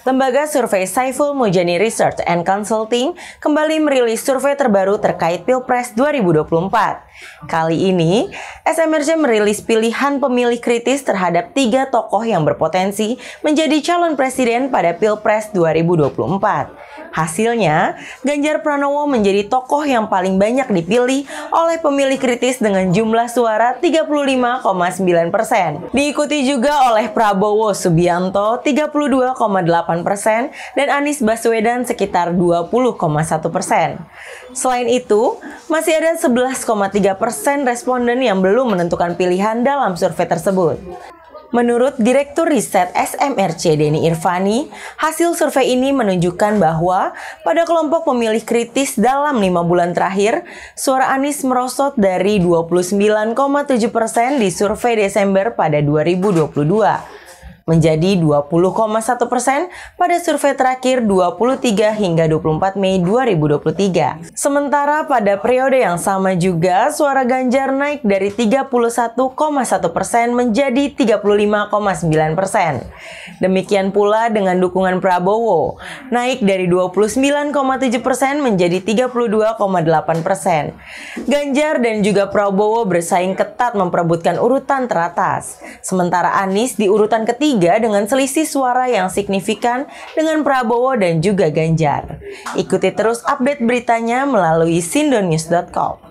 Lembaga survei Saiful Mujani Research and Consulting kembali merilis survei terbaru terkait Pilpres 2024. Kali ini, SMRC merilis pilihan pemilih kritis terhadap tiga tokoh yang berpotensi menjadi calon presiden pada Pilpres 2024. Hasilnya, Ganjar Pranowo menjadi tokoh yang paling banyak dipilih oleh pemilih kritis dengan jumlah suara 35,9 persen. Diikuti juga oleh Prabowo Subianto 32,8 persen dan Anies Baswedan sekitar 20,1 persen. Selain itu, masih ada 11,3 persen responden yang belum menentukan pilihan dalam survei tersebut. Menurut Direktur Riset SMRC Denny Irvani, hasil survei ini menunjukkan bahwa pada kelompok pemilih kritis dalam lima bulan terakhir, suara Anies merosot dari 29,7 persen di survei Desember pada 2022 menjadi 20,1 persen pada survei terakhir 23 hingga 24 Mei 2023. Sementara pada periode yang sama juga, suara Ganjar naik dari 31,1 persen menjadi 35,9 persen. Demikian pula dengan dukungan Prabowo, naik dari 29,7 persen menjadi 32,8 persen. Ganjar dan juga Prabowo bersaing ketat memperebutkan urutan teratas. Sementara Anies di urutan ketiga ketiga dengan selisih suara yang signifikan dengan Prabowo dan juga Ganjar. Ikuti terus update beritanya melalui sindonews.com.